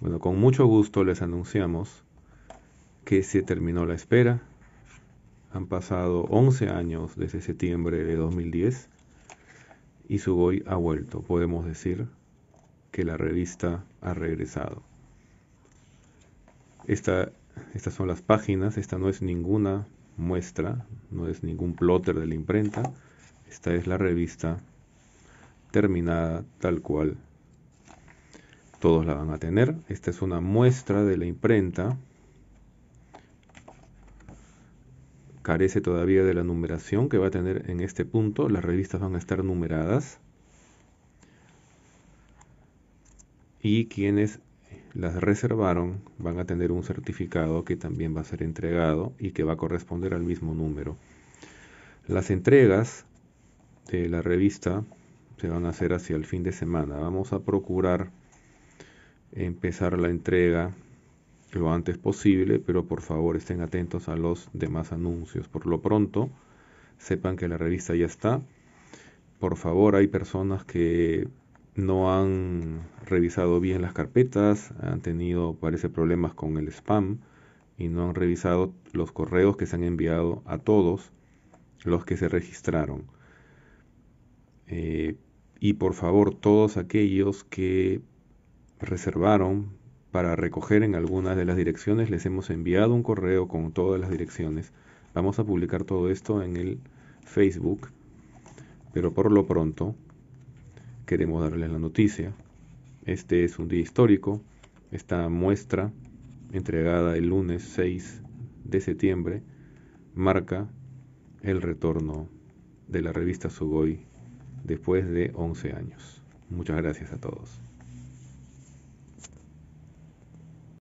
Bueno, con mucho gusto les anunciamos que se terminó la espera. Han pasado 11 años desde septiembre de 2010 y su hoy ha vuelto. Podemos decir que la revista ha regresado. estas son las páginas, esta no es ninguna muestra, no es ningún plotter de la imprenta. Esta es la revista terminada tal cual todos la van a tener. Esta es una muestra de la imprenta. Carece todavía de la numeración que va a tener en este punto. Las revistas van a estar numeradas. Y quienes las reservaron van a tener un certificado que también va a ser entregado y que va a corresponder al mismo número. Las entregas de la revista se van a hacer hacia el fin de semana. Vamos a procurar empezar la entrega lo antes posible, pero por favor estén atentos a los demás anuncios. Por lo pronto, sepan que la revista ya está. Por favor, hay personas que no han revisado bien las carpetas, han tenido, parece, problemas con el spam y no han revisado los correos que se han enviado a todos los que se registraron. Eh, y por favor, todos aquellos que reservaron para recoger en algunas de las direcciones. Les hemos enviado un correo con todas las direcciones. Vamos a publicar todo esto en el Facebook. Pero por lo pronto, queremos darles la noticia. Este es un día histórico. Esta muestra, entregada el lunes 6 de septiembre, marca el retorno de la revista Sugoi después de 11 años. Muchas gracias a todos.